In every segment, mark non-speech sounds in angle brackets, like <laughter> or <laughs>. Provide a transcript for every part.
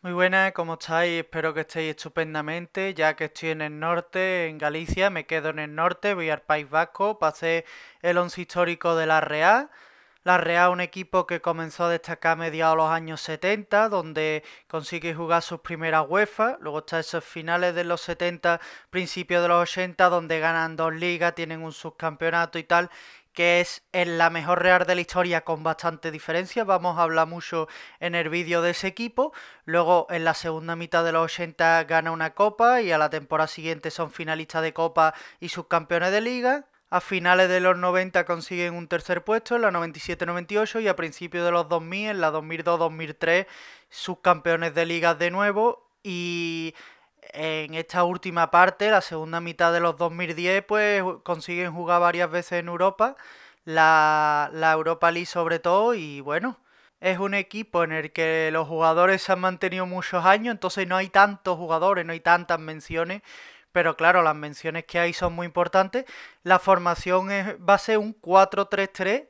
Muy buenas, ¿cómo estáis? Espero que estéis estupendamente, ya que estoy en el norte, en Galicia, me quedo en el norte, voy al País Vasco, pasé el once histórico de la Real. La Real, un equipo que comenzó a destacar a mediados de los años 70, donde consigue jugar sus primeras UEFA, luego está esos finales de los 70, principios de los 80, donde ganan dos ligas, tienen un subcampeonato y tal, que es en la mejor Real de la historia con bastante diferencia. Vamos a hablar mucho en el vídeo de ese equipo. Luego en la segunda mitad de los 80 gana una copa y a la temporada siguiente son finalistas de copa y subcampeones de liga. A finales de los 90 consiguen un tercer puesto en la 97-98 y a principios de los 2000, en la 2002-2003, subcampeones de liga de nuevo y en esta última parte, la segunda mitad de los 2010, pues consiguen jugar varias veces en Europa, la, Europa League sobre todo, y bueno, es un equipo en el que los jugadores se han mantenido muchos años, entonces no hay tantos jugadores, no hay tantas menciones, pero claro, las menciones que hay son muy importantes. La formación es, va a ser un 4-3-3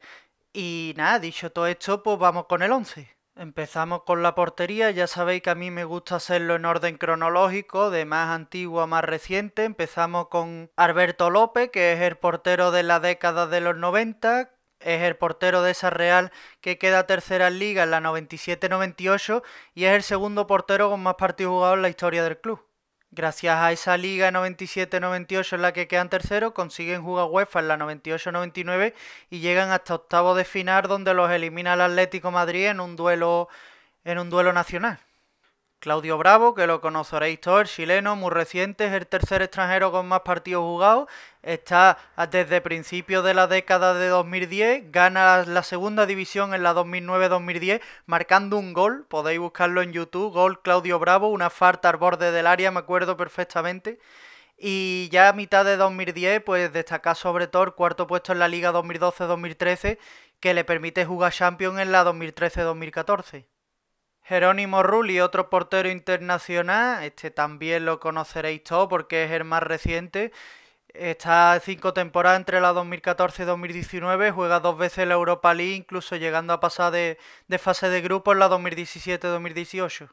y nada, dicho todo esto, pues vamos con el 11. Empezamos con la portería, ya sabéis que a mí me gusta hacerlo en orden cronológico, de más antiguo a más reciente. Empezamos con Alberto López, que es el portero de la década de los 90, es el portero de esa Real que queda tercera en liga en la 97-98 y es el segundo portero con más partidos jugados en la historia del club. Gracias a esa liga 97-98 en la que quedan tercero, consiguen jugar UEFA en la 98-99 y llegan hasta octavo de final donde los elimina el Atlético Madrid en un duelo en un duelo nacional. Claudio Bravo, que lo conoceréis todos, chileno muy reciente, es el tercer extranjero con más partidos jugados. Está desde principios de la década de 2010, gana la segunda división en la 2009-2010, marcando un gol. Podéis buscarlo en YouTube, gol Claudio Bravo, una farta al borde del área, me acuerdo perfectamente. Y ya a mitad de 2010, pues destaca sobre todo cuarto puesto en la Liga 2012-2013, que le permite jugar Champions en la 2013-2014. Jerónimo Rulli, otro portero internacional, este también lo conoceréis todos porque es el más reciente. Está cinco temporadas entre la 2014 y 2019, juega dos veces la Europa League, incluso llegando a pasar de, fase de grupo en la 2017-2018.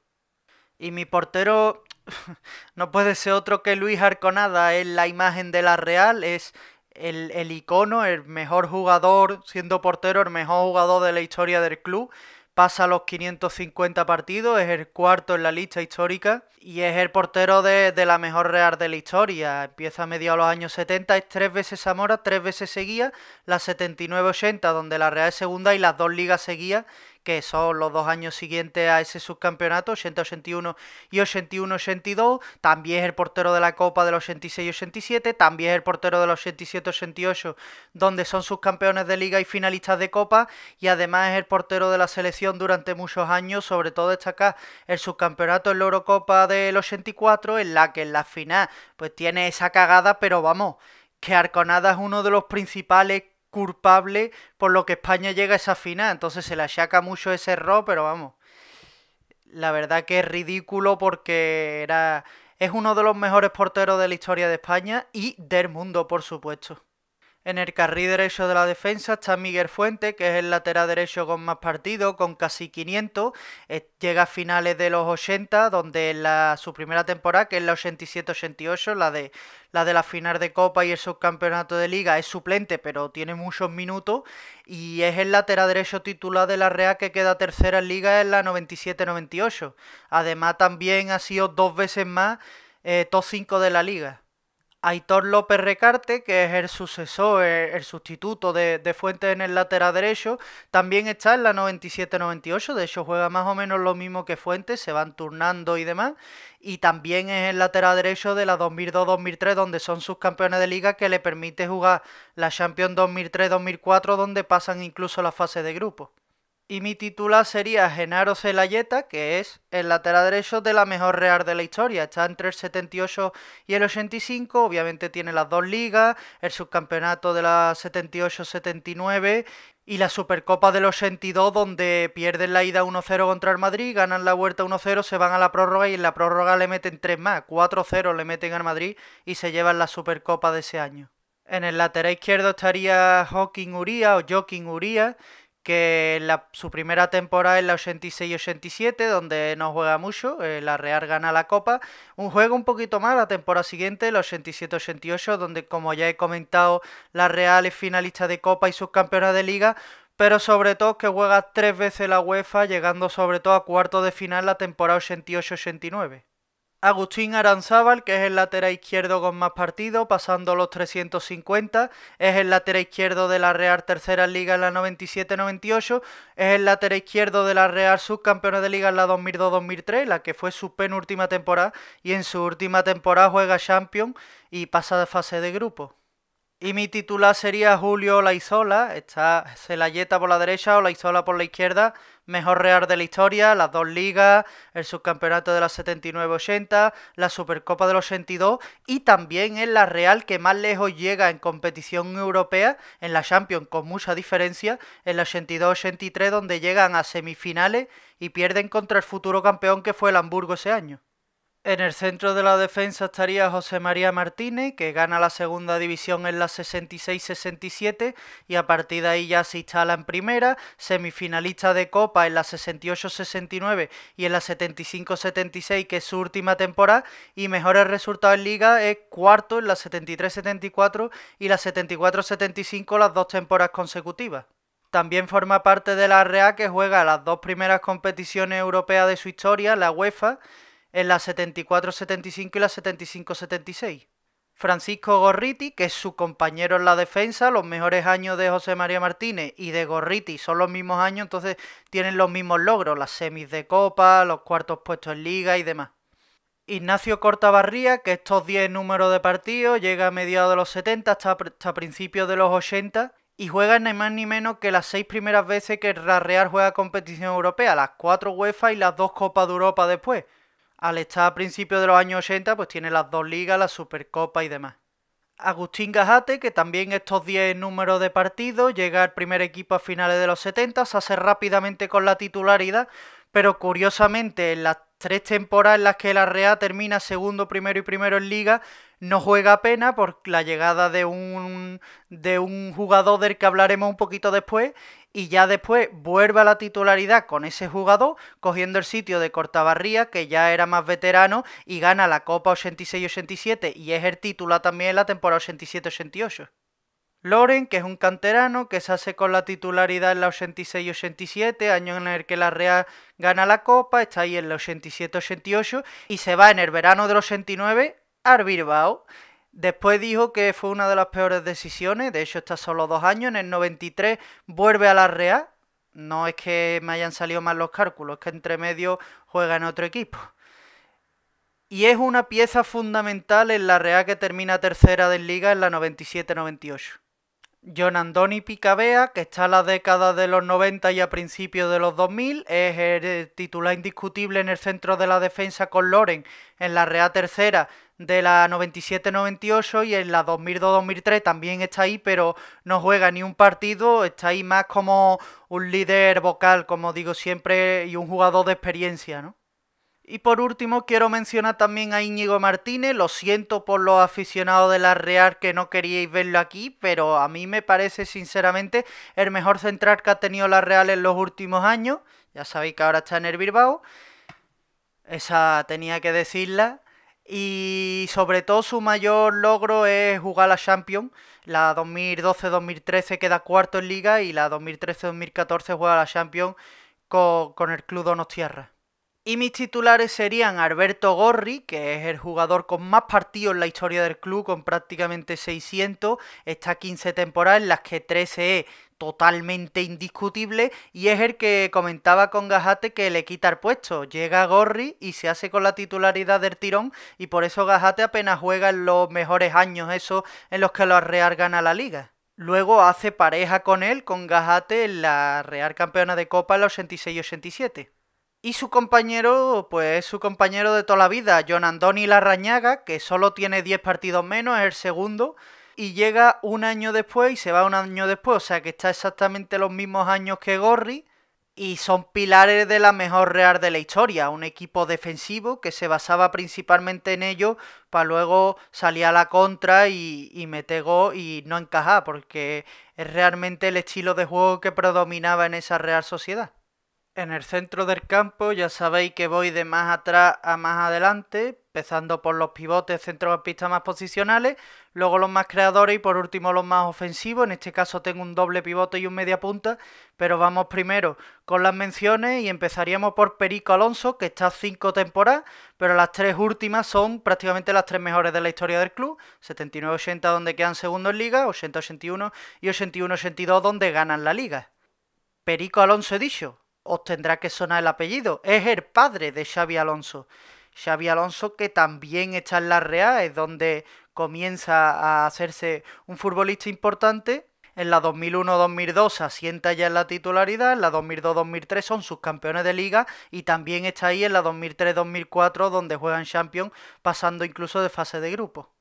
Y mi portero <laughs> no puede ser otro que Luis Arconada, es la imagen de la Real, es el icono, el mejor jugador, siendo portero, el mejor jugador de la historia del club pasa los 550 partidos, es el cuarto en la lista histórica y es el portero de, de la mejor Real de la historia. Empieza a mediados de los años 70, es tres veces Zamora, tres veces seguía, la 79-80 donde la Real es segunda y las dos ligas seguía que son los dos años siguientes a ese subcampeonato, 80-81 y 81-82. También es el portero de la Copa del 86-87, también es el portero del 87-88, donde son subcampeones de liga y finalistas de Copa. Y además es el portero de la selección durante muchos años, sobre todo destacar el subcampeonato en la Eurocopa del 84, en la que en la final pues tiene esa cagada, pero vamos, que Arconada es uno de los principales culpable por lo que España llega a esa final. Entonces se le achaca mucho ese error, pero vamos. La verdad que es ridículo porque era. Es uno de los mejores porteros de la historia de España y del mundo, por supuesto. En el carril derecho de la defensa está Miguel Fuente, que es el lateral derecho con más partido, con casi 500. Eh, llega a finales de los 80, donde la, su primera temporada, que es la 87-88, la de, la de la final de Copa y el subcampeonato de Liga, es suplente, pero tiene muchos minutos. Y es el lateral derecho titular de la Real, que queda tercera en Liga en la 97-98. Además, también ha sido dos veces más eh, top 5 de la Liga. Aitor López Recarte, que es el sucesor, eh, el, sustituto de, Fuentes en el lateral derecho, también está en la 97-98, de hecho juega más o menos lo mismo que Fuentes, se van turnando y demás, y también es el lateral derecho de la 2002-2003, donde son sus campeones de liga que le permite jugar la Champions 2003-2004, donde pasan incluso la fase de grupo. Y mi titular sería Genaro Celayeta, que es el lateral derecho de la mejor Real de la historia. Está entre el 78 y el 85, obviamente tiene las dos ligas, el subcampeonato de la 78-79 y la Supercopa del 82, donde pierden la ida 1-0 contra el Madrid, ganan la vuelta 1-0, se van a la prórroga y en la prórroga le meten 3 más, 4-0 le meten al Madrid y se llevan la Supercopa de ese año. En el lateral izquierdo estaría Joaquín Uría o Joaquín Uría, que la, su primera temporada es la 86-87, donde no juega mucho, eh, la Real gana la Copa, un juego un poquito más la temporada siguiente, la 87-88, donde como ya he comentado, la Real es finalista de Copa y subcampeona de Liga, pero sobre todo que juega tres veces la UEFA, llegando sobre todo a cuarto de final la temporada 88-89. Agustín Aranzábal, que es el lateral izquierdo con más partidos, pasando los 350, es el lateral izquierdo de la Real Tercera Liga en la 97-98, es el lateral izquierdo de la Real Subcampeona de Liga en la 2002-2003, la que fue su penúltima temporada, y en su última temporada juega Champion y pasa de fase de grupo. Y mi titular sería Julio Laizola, Está Celayeta por la derecha, o Olaizola por la izquierda. Mejor Real de la historia, las dos ligas, el subcampeonato de la 79-80, la Supercopa de los 82 y también es la Real que más lejos llega en competición europea, en la Champions con mucha diferencia, en la 82-83 donde llegan a semifinales y pierden contra el futuro campeón que fue el Hamburgo ese año. En el centro de la defensa estaría José María Martínez, que gana la segunda división en la 66-67 y a partir de ahí ya se instala en primera, semifinalista de Copa en la 68-69 y en la 75-76, que es su última temporada, y mejores resultados en Liga es cuarto en la 73-74 y la 74-75 las dos temporadas consecutivas. También forma parte de la Real que juega las dos primeras competiciones europeas de su historia, la UEFA, en la 74-75 y la 75-76. Francisco Gorriti, que es su compañero en la defensa, los mejores años de José María Martínez y de Gorriti son los mismos años, entonces tienen los mismos logros, las semis de copa, los cuartos puestos en liga y demás. Ignacio Cortabarría, que estos 10 números de partido, llega a mediados de los 70 hasta, principios de los 80 y juega ni más ni menos que las seis primeras veces que la Real juega competición europea, las 4 UEFA y las dos Copas de Europa después. Al estar a principios de los años 80, pues tiene las dos ligas, la Supercopa y demás. Agustín Gajate, que también estos 10 números de partido, llega al primer equipo a finales de los 70, se hace rápidamente con la titularidad, pero curiosamente en las tres temporadas en las que la Real termina segundo, primero y primero en liga, no juega pena por la llegada de un, de un jugador del que hablaremos un poquito después y ya después vuelve a la titularidad con ese jugador, cogiendo el sitio de Cortabarría, que ya era más veterano, y gana la Copa 86-87 y es el título también en la temporada 87-88. Loren, que es un canterano, que se hace con la titularidad en la 86-87, año en el que la Real gana la Copa, está ahí en la 87-88 y se va en el verano del 89 Arbirbao. Después dijo que fue una de las peores decisiones, de hecho está solo dos años, en el 93 vuelve a la Real, no es que me hayan salido mal los cálculos, es que entre medio juega en otro equipo. Y es una pieza fundamental en la Real que termina tercera de liga en la 97-98. John Andoni Picabea, que está a la década de los 90 y a principios de los 2000, es el titular indiscutible en el centro de la defensa con Loren en la Real Tercera de la 97-98 y en la 2002-2003 también está ahí, pero no juega ni un partido, está ahí más como un líder vocal, como digo siempre, y un jugador de experiencia, ¿no? Y por último, quiero mencionar también a Íñigo Martínez. Lo siento por los aficionados de la Real que no queríais verlo aquí, pero a mí me parece sinceramente el mejor central que ha tenido la Real en los últimos años. Ya sabéis que ahora está en el Bilbao. Esa tenía que decirla y sobre todo su mayor logro es jugar la Champions. La 2012-2013 queda cuarto en liga y la 2013-2014 juega la Champions con, el club Donostierra. Y mis titulares serían Alberto Gorri, que es el jugador con más partidos en la historia del club, con prácticamente 600. Está 15 temporadas, en las que 13 totalmente indiscutible y es el que comentaba con Gajate que le quita el puesto. Llega Gorri y se hace con la titularidad del tirón y por eso Gajate apenas juega en los mejores años esos en los que los Real gana la liga. Luego hace pareja con él, con Gajate, en la Real Campeona de Copa en la 86-87. Y su compañero, pues es su compañero de toda la vida, John Andoni Larrañaga, que solo tiene 10 partidos menos, es el segundo, y llega un año después y se va un año después, o sea que está exactamente los mismos años que Gorri y son pilares de la mejor Real de la historia, un equipo defensivo que se basaba principalmente en ello para luego salir a la contra y, y meter gol y no encajar, porque es realmente el estilo de juego que predominaba en esa Real Sociedad. En el centro del campo ya sabéis que voy de más atrás a más adelante, empezando por los pivotes centrocampistas más posicionales, luego los más creadores y por último los más ofensivos. En este caso tengo un doble pivote y un media punta, pero vamos primero con las menciones y empezaríamos por Perico Alonso, que está cinco temporadas, pero las tres últimas son prácticamente las tres mejores de la historia del club, 79-80 donde quedan segundos en liga, 80-81 y 81-82 donde ganan la liga. Perico Alonso he dicho, os tendrá que sonar el apellido. Es el padre de Xavi Alonso. Xavi Alonso que también está en la Real, es donde comienza a hacerse un futbolista importante. En la 2001-2002 asienta ya en la titularidad, en la 2002-2003 son sus campeones de liga y también está ahí en la 2003-2004 donde juegan Champions pasando incluso de fase de grupo.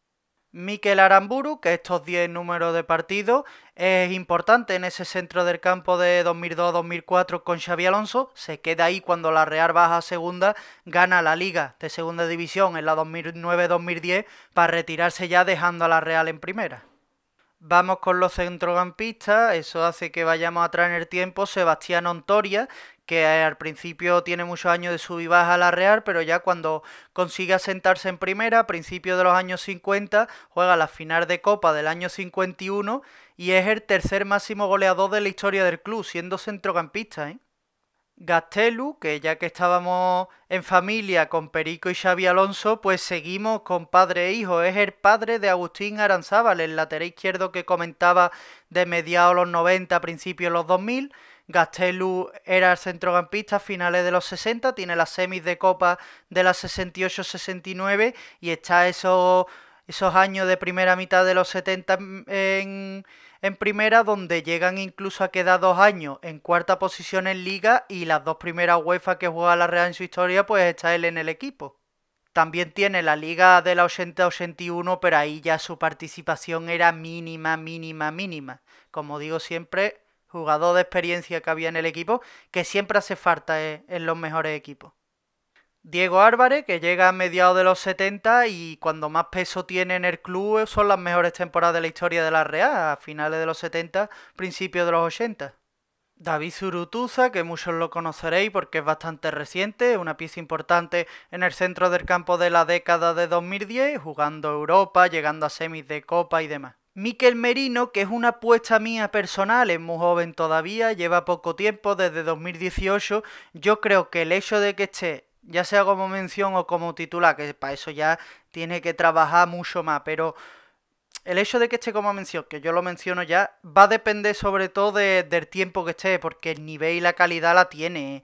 Miquel Aramburu, que estos 10 números de partido es importante en ese centro del campo de 2002-2004 con Xavi Alonso, se queda ahí cuando la Real baja a segunda, gana la liga de segunda división en la 2009-2010 para retirarse ya dejando a la Real en primera. Vamos con los centrocampistas, eso hace que vayamos atrás en el tiempo. Sebastián Ontoria, que al principio tiene muchos años de sub y baja a la Real, pero ya cuando consigue asentarse en primera, a principios de los años 50, juega la final de Copa del año 51 y es el tercer máximo goleador de la historia del club, siendo centrocampista. ¿eh? Gastelu, que ya que estábamos en familia con Perico y Xavi Alonso, pues seguimos con padre e hijo. Es el padre de Agustín Aranzábal, el lateral izquierdo que comentaba de mediados los 90, principios los 2000. Gastelu era centrocampista a finales de los 60, tiene las semis de Copa de las 68-69 y está esos, esos años de primera mitad de los 70 en en primera donde llegan incluso a quedar dos años en cuarta posición en liga y las dos primeras UEFA que juega la Real en su historia pues está él en el equipo. También tiene la liga de la 80-81 pero ahí ya su participación era mínima, mínima, mínima. Como digo siempre, jugador de experiencia que había en el equipo que siempre hace falta eh, en los mejores equipos. Diego Álvarez, que llega a mediados de los 70 y cuando más peso tiene en el club eh, son las mejores temporadas de la historia de la Real, a finales de los 70, principios de los 80. David Zurutuza, que muchos lo conoceréis porque es bastante reciente, una pieza importante en el centro del campo de la década de 2010, jugando Europa, llegando a semis de Copa y demás. Miquel Merino, que es una apuesta mía personal, es muy joven todavía, lleva poco tiempo, desde 2018, yo creo que el hecho de que esté ya sea como mención o como titular, que para eso ya tiene que trabajar mucho más, pero el hecho de que esté como mención, que yo lo menciono ya, va a depender sobre todo del tiempo que esté, porque el nivel y la calidad la tiene.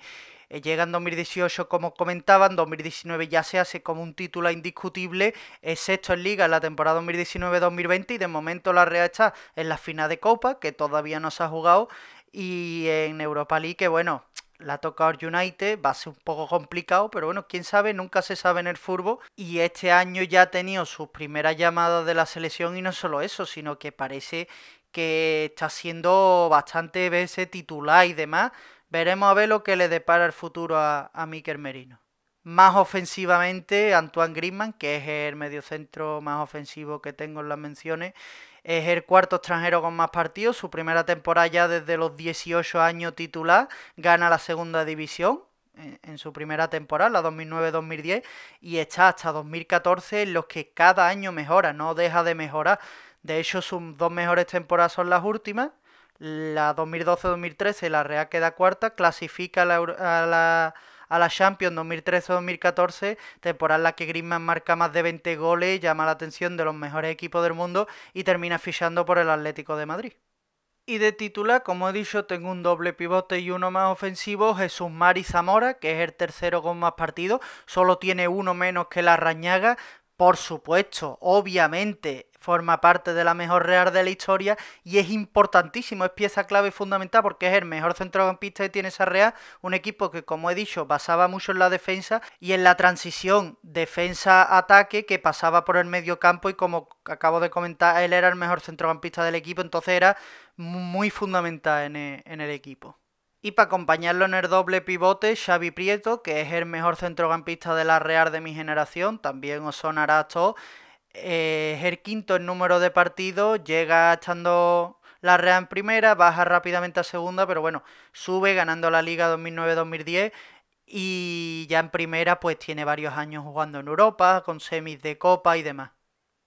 Eh, llega en 2018, como comentaba, en 2019 ya se hace como un título indiscutible, es sexto en Liga en la temporada 2019-2020 y de momento la Real en la final de Copa, que todavía no se ha jugado, y en Europa League, que bueno, la ha tocado United, va a ser un poco complicado, pero bueno, quién sabe, nunca se sabe en el fútbol. Y este año ya ha tenido sus primeras llamadas de la selección y no solo eso, sino que parece que está siendo bastante veces titular y demás. Veremos a ver lo que le depara el futuro a, a Merino. Más ofensivamente, Antoine Griezmann, que es el mediocentro más ofensivo que tengo en las menciones, es el cuarto extranjero con más partidos. Su primera temporada ya desde los 18 años titular, gana la segunda división eh, en su primera temporada, la 2009-2010, y está hasta 2014 en los que cada año mejora, no deja de mejorar. De hecho, sus dos mejores temporadas son las últimas. La 2012-2013 la Real queda cuarta, clasifica la, a la a la Champions 2013-2014, temporada en la que Griezmann marca más de 20 goles, llama la atención de los mejores equipos del mundo y termina fichando por el Atlético de Madrid. Y de titular, como he dicho, tengo un doble pivote y uno más ofensivo, Jesús Mari Zamora, que es el tercero con más partidos, solo tiene uno menos que la Rañaga, por supuesto, obviamente forma parte de la mejor real de la historia y es importantísimo, es pieza clave y fundamental porque es el mejor centrocampista que tiene esa real, un equipo que como he dicho basaba mucho en la defensa y en la transición defensa-ataque que pasaba por el medio campo y como acabo de comentar, él era el mejor centrocampista del equipo, entonces era muy fundamental en e, el equipo. Y para acompañarlo en el doble pivote, Xavi Prieto, que es el mejor centrocampista de la Real de mi generación, también os sonará esto, es eh, el quinto en número de partidos, llega estando la Real en primera, baja rápidamente a segunda, pero bueno, sube ganando la Liga 2009-2010 y ya en primera pues tiene varios años jugando en Europa, con semis de Copa y demás.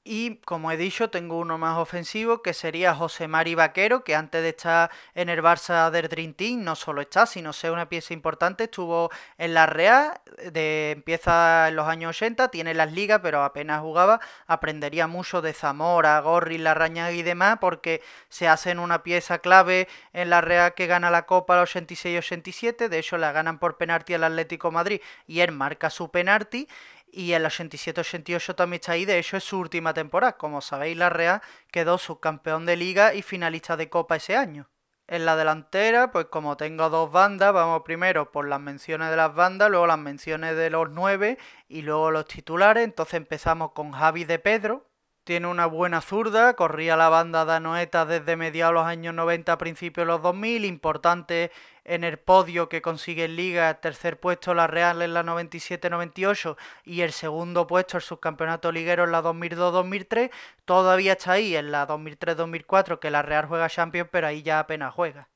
Y como he dicho, tengo uno más ofensivo que sería José Mari Vaquero, que antes de estar en el Barça del Dream Team, no solo está, sino sea una pieza importante, estuvo en la Real, de, empieza en los años 80, tiene las ligas, pero apenas jugaba, aprendería mucho de Zamora, Gorri, Larrañaga y demás, porque se hacen una pieza clave en la Real que gana la Copa el 86-87, de hecho la ganan por penalti al Atlético Madrid y él marca su penalti y el 87-88 también está ahí, de hecho es su última temporada. Como sabéis, la Real quedó subcampeón de liga y finalista de copa ese año. En la delantera, pues como tengo dos bandas, vamos primero por las menciones de las bandas, luego las menciones de los nueve y luego los titulares. Entonces empezamos con Javi de Pedro, tiene una buena zurda, corría la banda danoeta desde mediados de los años 90 a principios de los 2000, importante en el podio que consigue en Liga, tercer puesto la Real en la 97-98 y el segundo puesto el subcampeonato liguero en la 2002-2003, todavía está ahí en la 2003-2004 que la Real juega Champions, pero ahí ya apenas juega.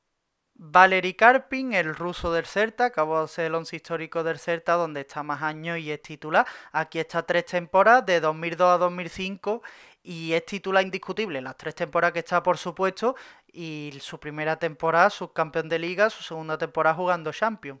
Valery Karpin, el ruso del CERTA, acabó de ser el once histórico del CERTA, donde está más años y es titular. Aquí está tres temporadas, de 2002 a 2005, y es titular indiscutible. Las tres temporadas que está, por supuesto, y su primera temporada subcampeón de liga, su segunda temporada jugando Champions.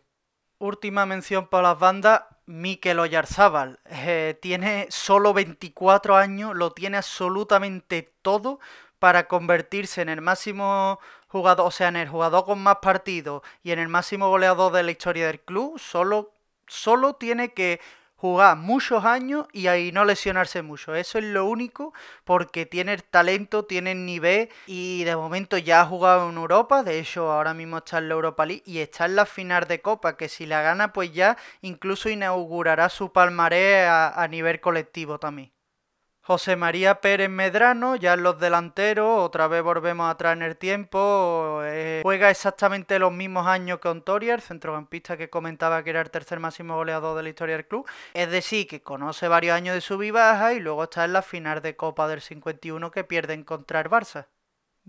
Última mención para las bandas, Mikel Oyarzabal. Eh, tiene solo 24 años, lo tiene absolutamente todo para convertirse en el máximo jugador, o sea, en el jugador con más partidos y en el máximo goleador de la historia del club, solo, solo tiene que jugar muchos años y ahí no lesionarse mucho. Eso es lo único porque tiene el talento, tiene el nivel y de momento ya ha jugado en Europa. De hecho, ahora mismo está en la Europa League y está en la final de Copa, que si la gana, pues ya incluso inaugurará su palmarés a nivel colectivo también. José María Pérez Medrano, ya en los delanteros, otra vez volvemos atrás en el tiempo, eh, juega exactamente los mismos años que Ontoria, el centrocampista que comentaba que era el tercer máximo goleador de la historia del club, es decir, que conoce varios años de su y baja y luego está en la final de Copa del 51 que pierde en contra el Barça.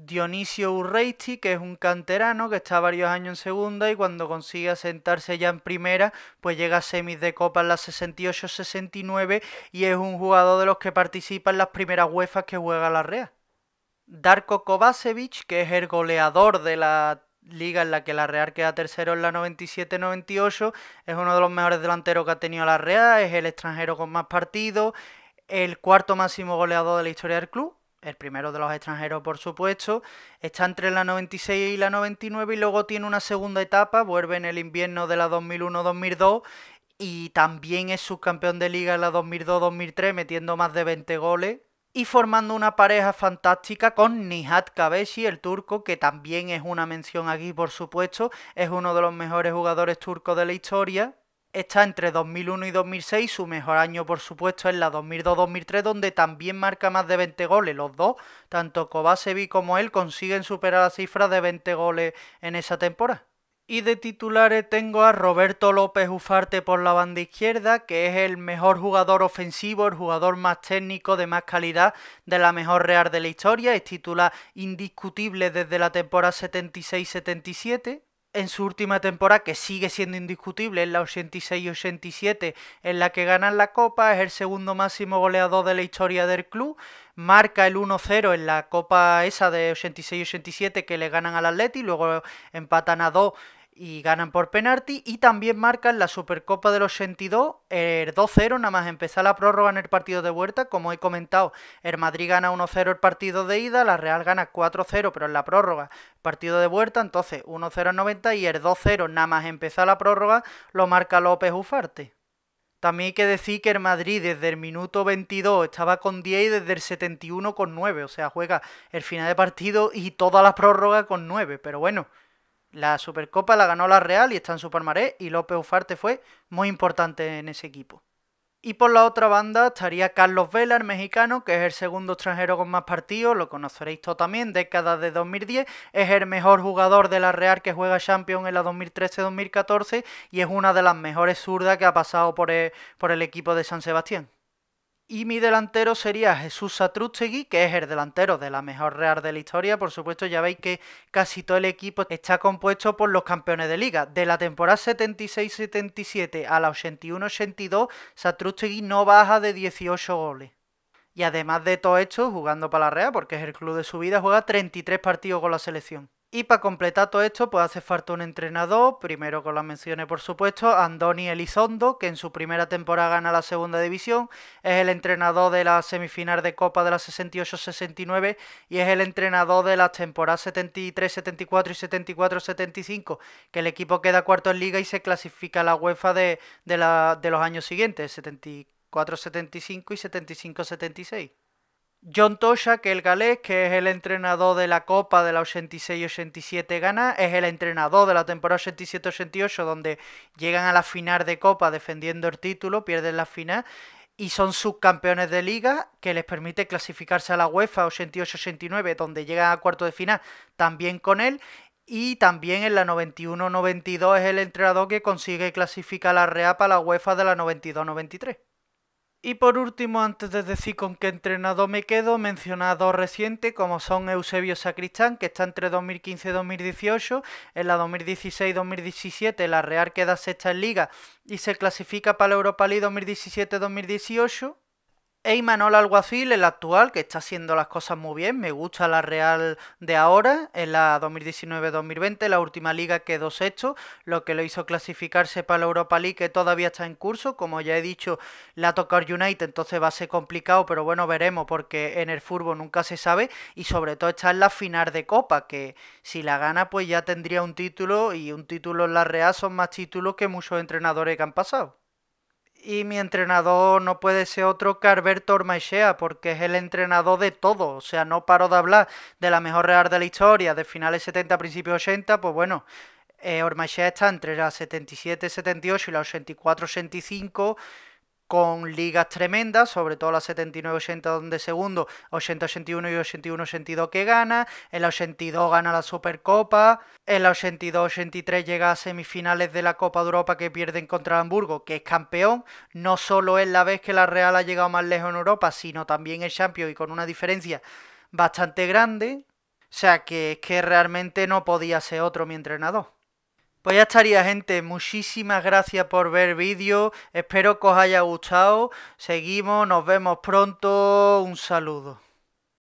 Dionisio Urreiti, que es un canterano que está varios años en segunda y cuando consigue asentarse ya en primera, pues llega a semis de copa en la 68-69 y es un jugador de los que participa en las primeras UEFA que juega la Real. Darko Kovacevic, que es el goleador de la liga en la que la Real queda tercero en la 97-98, es uno de los mejores delanteros que ha tenido la Real, es el extranjero con más partidos, el cuarto máximo goleador de la historia del club el primero de los extranjeros, por supuesto, está entre la 96 y la 99 y luego tiene una segunda etapa, vuelve en el invierno de la 2001-2002 y también es subcampeón de liga en la 2002-2003 metiendo más de 20 goles y formando una pareja fantástica con Nihat Kabeshi, el turco, que también es una mención aquí, por supuesto, es uno de los mejores jugadores turcos de la historia, Está entre 2001 y 2006, su mejor año por supuesto es la 2002-2003 donde también marca más de 20 goles. Los dos, tanto Kovacevic como él, consiguen superar la cifra de 20 goles en esa temporada. Y de titulares tengo a Roberto López Ufarte por la banda izquierda, que es el mejor jugador ofensivo, el jugador más técnico, de más calidad, de la mejor Real de la historia. Es titular indiscutible desde la temporada 76-77 en su última temporada, que sigue siendo indiscutible, ...en la 86-87, en la que ganan la Copa, es el segundo máximo goleador de la historia del club, marca el 1-0 en la Copa esa de 86-87 que le ganan al Atleti, luego empatan a 2 y ganan por penalti y también marcan la Supercopa los 82, el 2-0, nada más empezar la prórroga en el partido de vuelta, como he comentado, el Madrid gana 1-0 el partido de ida, la Real gana 4-0, pero en la prórroga, partido de vuelta, entonces 1-0 90 y el 2-0, nada más empezar la prórroga, lo marca López Ufarte. También hay que decir que el Madrid desde el minuto 22 estaba con 10 y desde el 71 con 9, o sea, juega el final de partido y toda la prórroga con 9, pero bueno, la Supercopa la ganó la Real y está en Supermarés y López Ufarte fue muy importante en ese equipo. Y por la otra banda estaría Carlos Vela, el mexicano, que es el segundo extranjero con más partidos, lo conoceréis todos también, década de 2010, es el mejor jugador de la Real que juega Champions en la 2013-2014 y es una de las mejores zurdas que ha pasado por el equipo de San Sebastián. Y mi delantero sería Jesús Satrústegui, que es el delantero de la mejor Real de la historia. Por supuesto, ya veis que casi todo el equipo está compuesto por los campeones de liga. De la temporada 76-77 a la 81-82, Satrústegui no baja de 18 goles. Y además de todo esto, jugando para la Real, porque es el club de su vida, juega 33 partidos con la selección. Y para completar todo esto, pues hace falta un entrenador, primero con las menciones por supuesto, Andoni Elizondo, que en su primera temporada gana la segunda división, es el entrenador de la semifinal de Copa de la 68-69 y es el entrenador de las temporadas 73-74 y 74-75, que el equipo queda cuarto en liga y se clasifica a la UEFA de, de, la, de los años siguientes, 74-75 y 75-76. John Tosha, que el galés, que es el entrenador de la Copa de la 86-87 gana, es el entrenador de la temporada 87-88 donde llegan a la final de Copa defendiendo el título, pierden la final y son subcampeones de liga que les permite clasificarse a la UEFA 88-89 donde llegan a cuarto de final también con él y también en la 91-92 es el entrenador que consigue clasificar a la Real para la UEFA de la 92-93. Y por último, antes de decir con qué entrenador me quedo, mencionado recientes como son Eusebio Sacristán, que está entre 2015 y 2018, en la 2016-2017 la Real queda sexta en liga y se clasifica para la Europa League 2017-2018. E Alguacil, el actual, que está haciendo las cosas muy bien. Me gusta la Real de ahora, en la 2019-2020, la última liga quedó sexto, lo que lo hizo clasificarse para la Europa League, que todavía está en curso. Como ya he dicho, la tocar United, entonces va a ser complicado, pero bueno, veremos, porque en el fútbol nunca se sabe. Y sobre todo está en la final de Copa, que si la gana, pues ya tendría un título, y un título en la Real son más títulos que muchos entrenadores que han pasado y mi entrenador no puede ser otro que Alberto Ormaechea, porque es el entrenador de todo. O sea, no paro de hablar de la mejor Real de la historia, de finales 70, principios 80, pues bueno, eh, Ormaechea está entre la 77, 78 y la 84, 85 con ligas tremendas, sobre todo la 79-80 donde segundo, 80-81 y 81-82 que gana, en la 82 gana la Supercopa, en la 82-83 llega a semifinales de la Copa de Europa que pierden contra Hamburgo, que es campeón, no solo es la vez que la Real ha llegado más lejos en Europa, sino también es Champions y con una diferencia bastante grande, o sea que es que realmente no podía ser otro mi entrenador. Pues ya estaría gente, muchísimas gracias por ver el vídeo, espero que os haya gustado, seguimos, nos vemos pronto, un saludo.